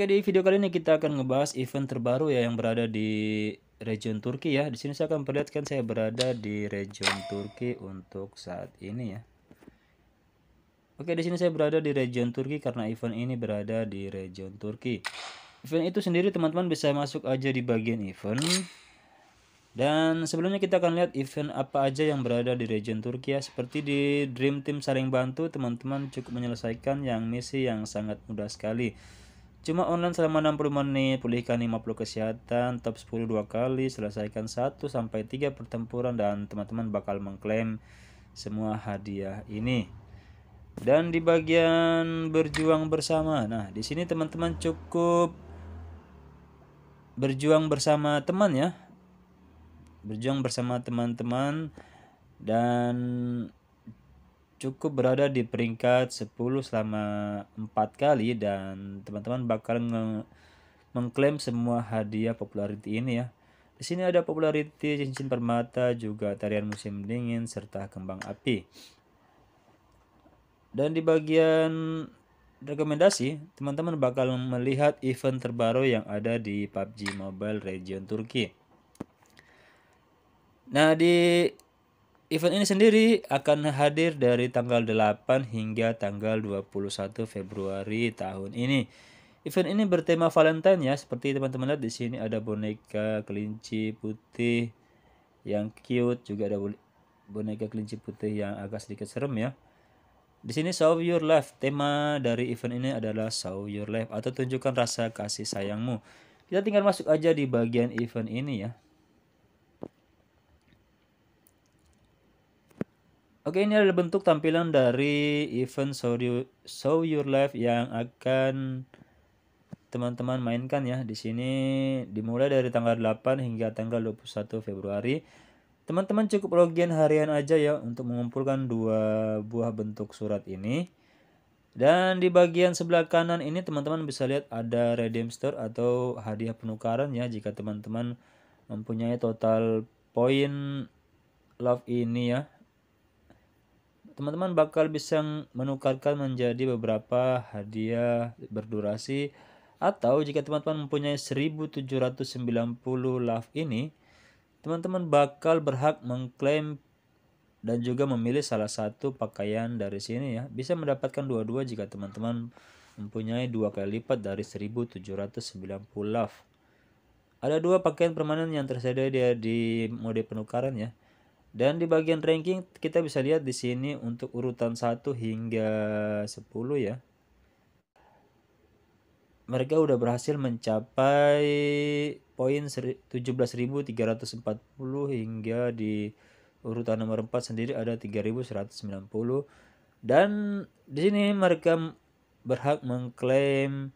Oke, di video kali ini kita akan ngebahas event terbaru ya yang berada di region Turki ya. Di sini saya akan perlihatkan saya berada di region Turki untuk saat ini ya. Oke, di sini saya berada di region Turki karena event ini berada di region Turki. Event itu sendiri teman-teman bisa masuk aja di bagian event. Dan sebelumnya kita akan lihat event apa aja yang berada di region Turki ya. Seperti di Dream Team saling bantu, teman-teman cukup menyelesaikan yang misi yang sangat mudah sekali Cuma online selama 60 menit, pulihkan 50 kesehatan, top 10 dua kali, selesaikan 1 sampai 3 pertempuran dan teman-teman bakal mengklaim semua hadiah ini. Dan di bagian berjuang bersama. Nah, di sini teman-teman cukup berjuang bersama teman ya. Berjuang bersama teman-teman dan cukup berada di peringkat 10 selama 4 kali dan teman-teman bakal mengklaim semua hadiah popularity ini ya. Di sini ada popularity cincin permata, juga tarian musim dingin serta kembang api. Dan di bagian rekomendasi, teman-teman bakal melihat event terbaru yang ada di PUBG Mobile Region Turki. Nah, di Event ini sendiri akan hadir dari tanggal 8 hingga tanggal 21 Februari tahun ini. Event ini bertema Valentine ya, seperti teman-teman lihat di sini ada boneka kelinci putih yang cute, juga ada boneka kelinci putih yang agak sedikit serem ya. Di sini show your Love. Tema dari event ini adalah show your Love atau tunjukkan rasa kasih sayangmu. Kita tinggal masuk aja di bagian event ini ya. Oke, ini adalah bentuk tampilan dari event Show, you, Show Your Life yang akan teman-teman mainkan ya. Di sini dimulai dari tanggal 8 hingga tanggal 21 Februari. Teman-teman cukup login harian aja ya untuk mengumpulkan dua buah bentuk surat ini. Dan di bagian sebelah kanan ini teman-teman bisa lihat ada redeem store atau hadiah penukaran ya jika teman-teman mempunyai total poin love ini ya teman-teman bakal bisa menukarkan menjadi beberapa hadiah berdurasi atau jika teman-teman mempunyai 1790 love ini, teman-teman bakal berhak mengklaim dan juga memilih salah satu pakaian dari sini ya. Bisa mendapatkan dua-dua jika teman-teman mempunyai dua kali lipat dari 1790 love. Ada dua pakaian permanen yang tersedia di mode penukaran ya. Dan di bagian ranking kita bisa lihat di sini untuk urutan 1 hingga 10 ya. Mereka udah berhasil mencapai poin 17.340 hingga di urutan nomor 4 sendiri ada 3.190 dan di sini mereka berhak mengklaim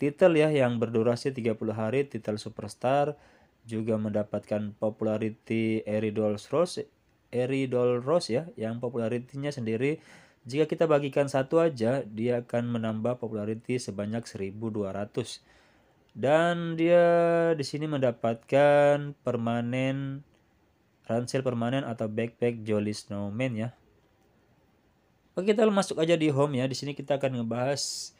titel ya yang berdurasi 30 hari titel superstar juga mendapatkan populariti Dolls Rose Eri Doll Rose ya yang popularitinya sendiri jika kita bagikan satu aja dia akan menambah populariti sebanyak 1200 dan dia di sini mendapatkan permanen ransel permanen atau backpack Jolly Snowman ya Oke kita masuk aja di home ya di sini kita akan ngebahas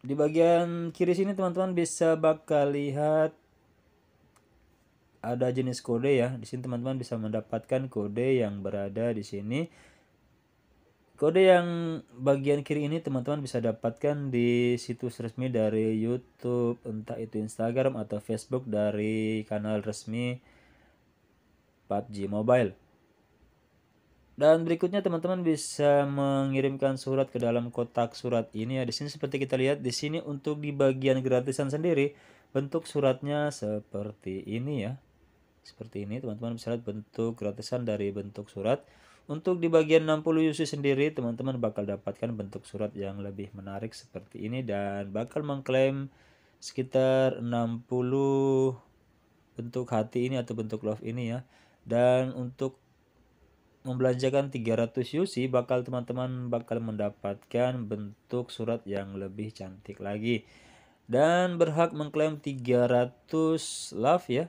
di bagian kiri sini teman-teman bisa bakal lihat ada jenis kode ya. Di sini teman-teman bisa mendapatkan kode yang berada di sini. Kode yang bagian kiri ini teman-teman bisa dapatkan di situs resmi dari YouTube, entah itu Instagram atau Facebook dari kanal resmi PUBG Mobile. Dan berikutnya teman-teman bisa mengirimkan surat ke dalam kotak surat ini ya. Di sini seperti kita lihat di sini untuk di bagian gratisan sendiri bentuk suratnya seperti ini ya. Seperti ini teman-teman bisa lihat bentuk gratisan dari bentuk surat. Untuk di bagian 60 UC sendiri teman-teman bakal dapatkan bentuk surat yang lebih menarik seperti ini dan bakal mengklaim sekitar 60 bentuk hati ini atau bentuk love ini ya. Dan untuk membelanjakan 300 UC bakal teman-teman bakal mendapatkan bentuk surat yang lebih cantik lagi. Dan berhak mengklaim 300 love ya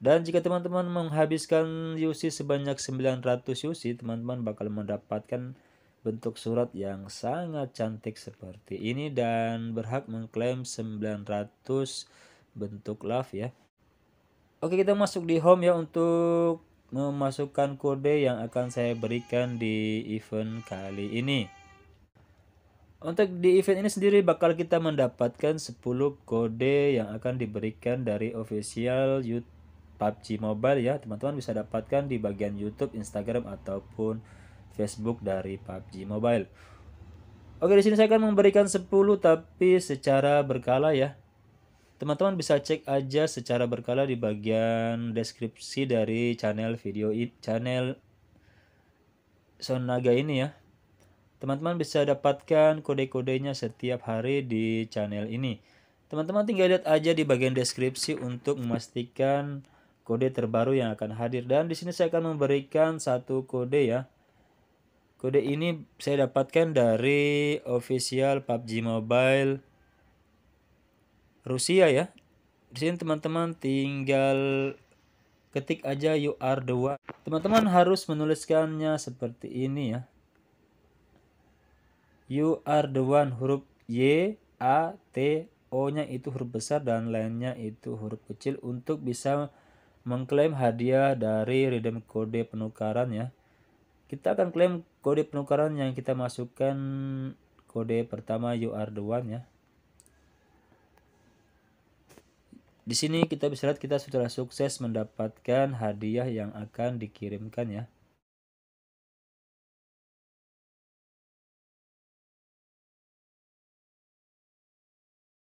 dan jika teman-teman menghabiskan UC sebanyak 900 UC, teman-teman bakal mendapatkan bentuk surat yang sangat cantik seperti ini dan berhak mengklaim 900 bentuk love ya. Oke, kita masuk di home ya untuk memasukkan kode yang akan saya berikan di event kali ini. Untuk di event ini sendiri bakal kita mendapatkan 10 kode yang akan diberikan dari official YouTube PUBG Mobile ya teman-teman bisa dapatkan di bagian YouTube, Instagram ataupun Facebook dari PUBG Mobile. Oke di sini saya akan memberikan 10 tapi secara berkala ya. Teman-teman bisa cek aja secara berkala di bagian deskripsi dari channel video channel Sonaga ini ya. Teman-teman bisa dapatkan kode-kodenya setiap hari di channel ini. Teman-teman tinggal lihat aja di bagian deskripsi untuk memastikan kode terbaru yang akan hadir dan di sini saya akan memberikan satu kode ya. Kode ini saya dapatkan dari official PUBG Mobile Rusia ya. Di sini teman-teman tinggal ketik aja you are the Teman-teman harus menuliskannya seperti ini ya. You are the huruf Y, A, T, O-nya itu huruf besar dan lainnya itu huruf kecil untuk bisa mengklaim hadiah dari redeem kode penukaran ya. Kita akan klaim kode penukaran yang kita masukkan kode pertama you are the one ya. Di sini kita bisa lihat kita sudah sukses mendapatkan hadiah yang akan dikirimkan ya.